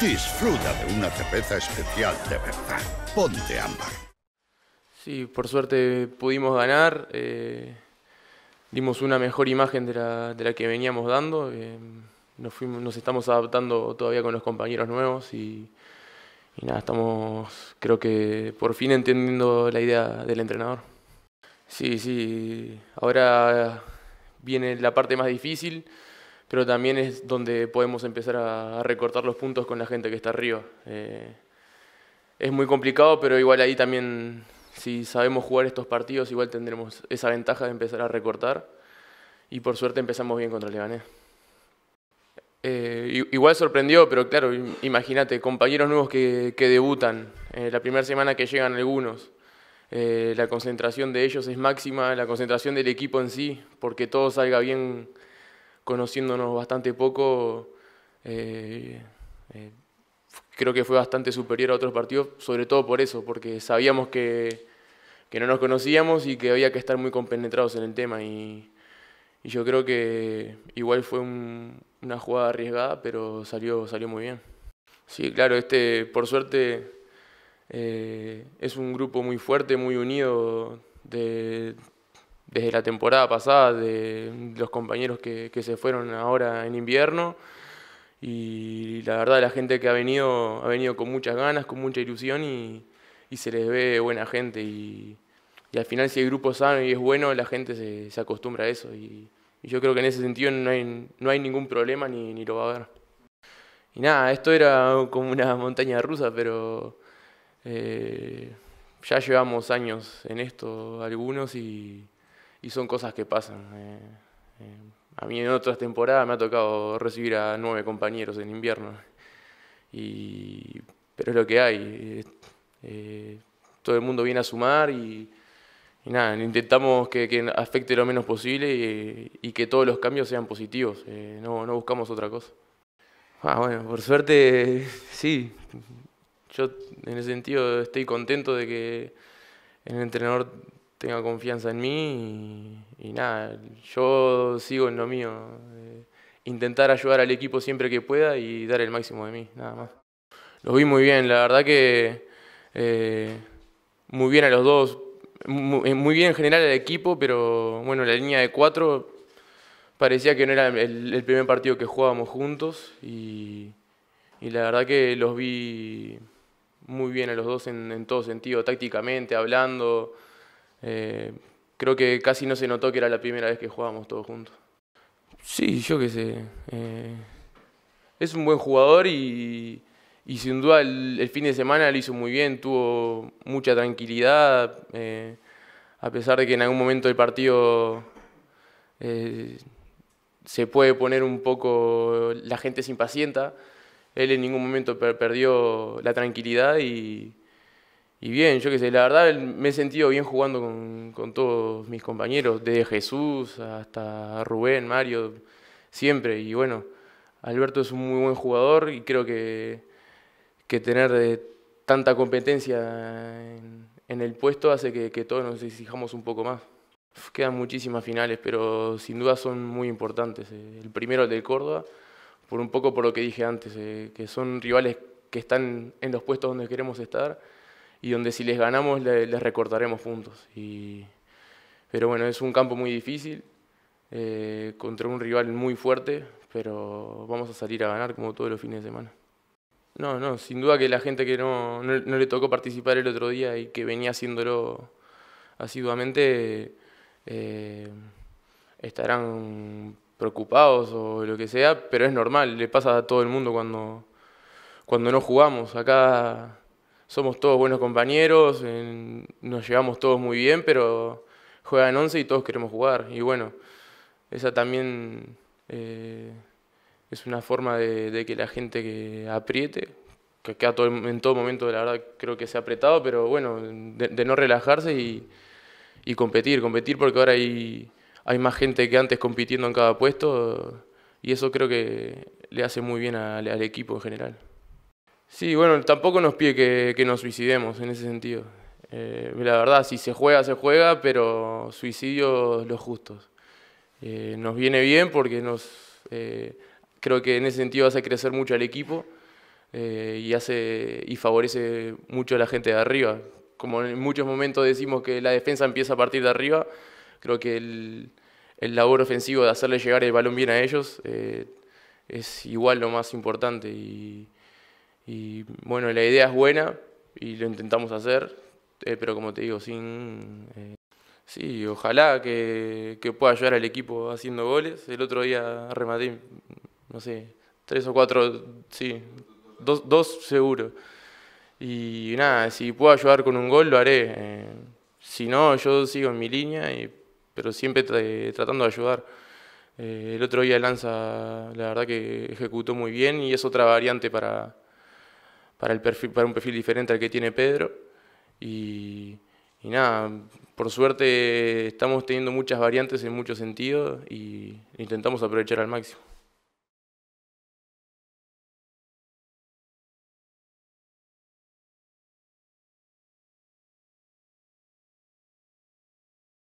Disfruta de una cerveza especial de verdad. Ponte ámbar. Sí, por suerte pudimos ganar. Eh, dimos una mejor imagen de la, de la que veníamos dando. Eh, nos, nos estamos adaptando todavía con los compañeros nuevos y nada, estamos creo que por fin entendiendo la idea del entrenador. Sí, sí, ahora viene la parte más difícil pero también es donde podemos empezar a, recortar los puntos con la gente que está arriba. Eh, es muy complicado, pero igual ahí también, si sabemos jugar estos partidos, igual tendremos esa ventaja de empezar a recortar. Y por suerte empezamos bien contra Leganés. Eh, igual sorprendió, pero claro, imagínate, compañeros nuevos que, debutan, eh, la primera semana que llegan algunos, la concentración de ellos es máxima, la concentración del equipo en sí, porque todo salga bien conociéndonos bastante poco, eh, eh, creo que fue bastante superior a otros partidos, sobre todo por eso, porque sabíamos que, no nos conocíamos y que había que estar muy compenetrados en el tema. Y, yo creo que igual fue una jugada arriesgada, pero salió, salió muy bien. Sí, claro, este, por suerte eh, es un grupo muy fuerte, muy unido de desde la temporada pasada, de los compañeros que, que, se fueron ahora en invierno. Y la verdad, la gente que ha venido ha venido con muchas ganas, con mucha ilusión y, y se les ve buena gente. Y, y, al final, si el grupo sano y es bueno, la gente se, se acostumbra a eso. Y, yo creo que en ese sentido no hay, no hay ningún problema ni, ni lo va a haber. Y nada, esto era como una montaña rusa, pero eh, ya llevamos años en esto algunos y, y son cosas que pasan. Eh, eh. a mí en otras temporadas me ha tocado recibir a nueve compañeros en invierno, pero es lo que hay. Eh, todo el mundo viene a sumar y, nada, intentamos que, afecte lo menos posible y, que todos los cambios sean positivos, no, no buscamos otra cosa. Ah, bueno, por suerte sí, yo en ese sentido estoy contento de que el entrenador tenga confianza en mí y, nada, yo sigo en lo mío. Eh, intentar ayudar al equipo siempre que pueda y dar el máximo de mí, nada más. Los vi muy bien, la verdad que eh, muy bien a los dos, eh, muy, bien en general al equipo, pero bueno, la línea de cuatro parecía que no era el, primer partido que jugábamos juntos y, la verdad que los vi muy bien a los dos en, en todo sentido, tácticamente, hablando. Eh, creo que casi no se notó que era la primera vez que jugábamos todos juntos. Sí, yo qué sé. Eh, es un buen jugador y, sin duda el, fin de semana lo hizo muy bien, tuvo mucha tranquilidad, eh, a pesar de que en algún momento del partido se puede poner un poco, la gente se impacienta, él en ningún momento perdió la tranquilidad y, y bien, yo qué sé, la verdad me he sentido bien jugando con, todos mis compañeros, desde Jesús hasta Rubén, Mario, siempre. Y bueno, Alberto es un muy buen jugador y creo que, tener eh, tanta competencia en, el puesto hace que, que todos nos exijamos un poco más. Quedan muchísimas finales, pero sin duda son muy importantes. Eh, el primero el de Córdoba, por un poco por lo que dije antes, eh, que son rivales que están en los puestos donde queremos estar y donde si les ganamos les recortaremos puntos. Y, pero bueno, es un campo muy difícil, eh, contra un rival muy fuerte, pero vamos a salir a ganar como todos los fines de semana. No, no, sin duda que la gente que no, no, le tocó participar el otro día y que venía haciéndolo asiduamente, eh, estarán preocupados o lo que sea, pero es normal, le pasa a todo el mundo cuando, cuando no jugamos. Acá somos todos buenos compañeros, eh, nos llevamos todos muy bien, pero juega en 11 y todos queremos jugar. Y bueno, esa también eh, es una forma de, que la gente que apriete, que en todo momento, la verdad, creo que se ha apretado, pero bueno, de, no relajarse y, competir, competir porque ahora hay, más gente que antes compitiendo en cada puesto y eso creo que le hace muy bien al equipo en general. Sí, bueno, tampoco nos pide que, que nos suicidemos en ese sentido. Eh, la verdad, si se juega, se juega, pero suicidio, los justos. Eh, nos viene bien porque nos eh, creo que en ese sentido hace crecer mucho al equipo eh, y hace y favorece mucho a la gente de arriba. Como en muchos momentos decimos que la defensa empieza a partir de arriba, creo que el, el labor ofensivo de hacerle llegar el balón bien a ellos es igual lo más importante y y bueno, la idea es buena y lo intentamos hacer, eh, pero como te digo, sin... Eh, sí, ojalá que, que, pueda ayudar al equipo haciendo goles. El otro día rematé, no sé, tres o cuatro, sí, dos, dos seguro. Y nada, si puedo ayudar con un gol lo haré. Eh, si no, yo sigo en mi línea, y, pero siempre tratando de ayudar. el otro día Lanza, la verdad que ejecutó muy bien y es otra variante para, para, el perfil, para un perfil diferente al que tiene Pedro. Y, y nada, por suerte estamos teniendo muchas variantes en muchos sentidos y intentamos aprovechar al máximo.